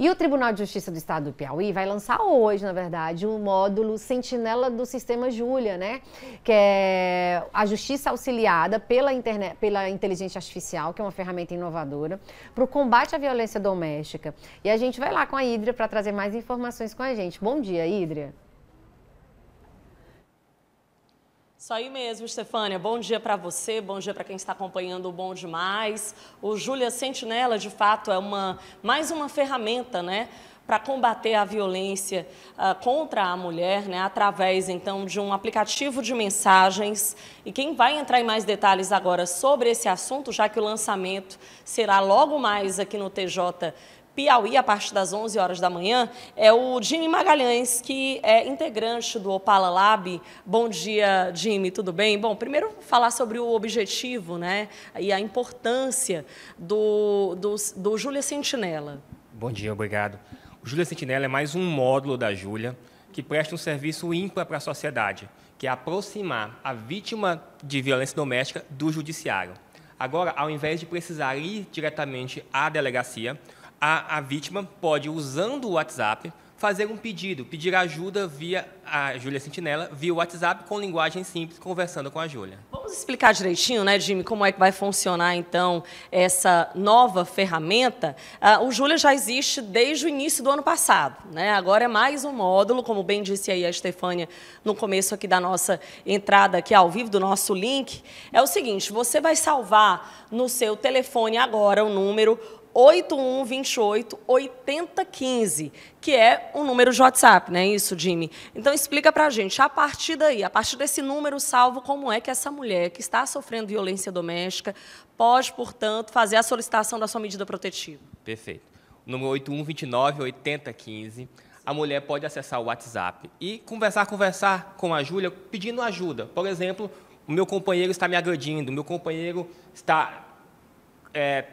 E o Tribunal de Justiça do Estado do Piauí vai lançar hoje, na verdade, o um módulo Sentinela do Sistema Júlia, né? Que é a justiça auxiliada pela, internet, pela inteligência artificial, que é uma ferramenta inovadora, para o combate à violência doméstica. E a gente vai lá com a Hidria para trazer mais informações com a gente. Bom dia, Hidria. Isso aí mesmo, Estefânia. Bom dia para você, bom dia para quem está acompanhando o Bom Demais. O Júlia Sentinela, de fato, é uma mais uma ferramenta, né? para combater a violência uh, contra a mulher, né, através então de um aplicativo de mensagens. E quem vai entrar em mais detalhes agora sobre esse assunto, já que o lançamento será logo mais aqui no TJ Piauí, a partir das 11 horas da manhã, é o Jimmy Magalhães, que é integrante do Opala Lab. Bom dia, Jimmy, tudo bem? Bom, primeiro falar sobre o objetivo né, e a importância do, do, do Júlia Sentinela. Bom dia, obrigado. O Júlia Sentinela é mais um módulo da Júlia que presta um serviço ímpar para a sociedade, que é aproximar a vítima de violência doméstica do judiciário. Agora, ao invés de precisar ir diretamente à delegacia, a, a vítima pode, usando o WhatsApp, fazer um pedido, pedir ajuda via a Júlia Sentinela, via o WhatsApp com linguagem simples, conversando com a Júlia. Vamos explicar direitinho, né, Jimmy, como é que vai funcionar, então, essa nova ferramenta. Ah, o Júlia já existe desde o início do ano passado, né? Agora é mais um módulo, como bem disse aí a Estefânia no começo aqui da nossa entrada aqui ao vivo, do nosso link. É o seguinte, você vai salvar no seu telefone agora o número 8128 8015, que é o número de WhatsApp, não é isso, Jimmy? Então explica pra gente, a partir daí, a partir desse número salvo, como é que essa mulher mulher que está sofrendo violência doméstica pode, portanto, fazer a solicitação da sua medida protetiva. Perfeito. Número 8129 8015 a mulher pode acessar o WhatsApp e conversar, conversar com a Júlia pedindo ajuda. Por exemplo, o meu companheiro está me agredindo, o meu companheiro está é,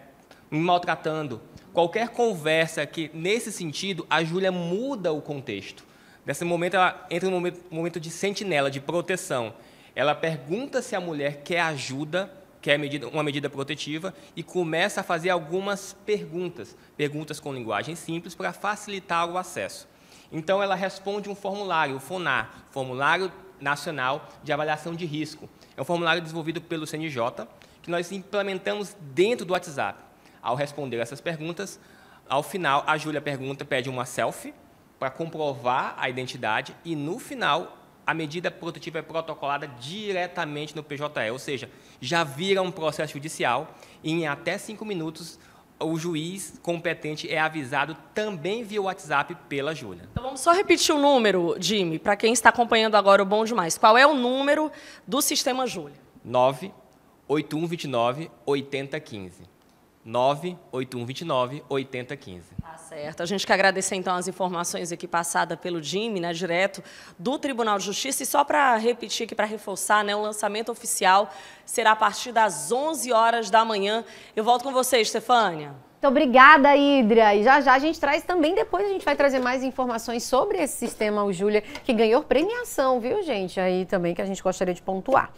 me maltratando. Qualquer conversa que, nesse sentido, a Júlia muda o contexto. Nesse momento, ela entra no momento de sentinela, de proteção. Ela pergunta se a mulher quer ajuda, quer medida, uma medida protetiva, e começa a fazer algumas perguntas, perguntas com linguagem simples para facilitar o acesso. Então, ela responde um formulário, o FONAR, Formulário Nacional de Avaliação de Risco. É um formulário desenvolvido pelo CNJ, que nós implementamos dentro do WhatsApp. Ao responder essas perguntas, ao final, a Júlia pergunta, pede uma selfie para comprovar a identidade e, no final, a medida protetiva é protocolada diretamente no PJE, ou seja, já vira um processo judicial e em até cinco minutos o juiz competente é avisado também via WhatsApp pela Júlia. Então vamos só repetir o número, Jimmy, para quem está acompanhando agora o Bom Demais. Qual é o número do sistema Júlia? 98129 8015. 98129 8015. Tá certo. A gente quer agradecer então as informações aqui passadas pelo Jimmy, né, direto do Tribunal de Justiça. E só para repetir aqui, para reforçar, né, o lançamento oficial será a partir das 11 horas da manhã. Eu volto com você, Estefânia. Muito obrigada, Idria. E já já a gente traz também, depois a gente vai trazer mais informações sobre esse sistema, o Júlia, que ganhou premiação, viu, gente? Aí também que a gente gostaria de pontuar.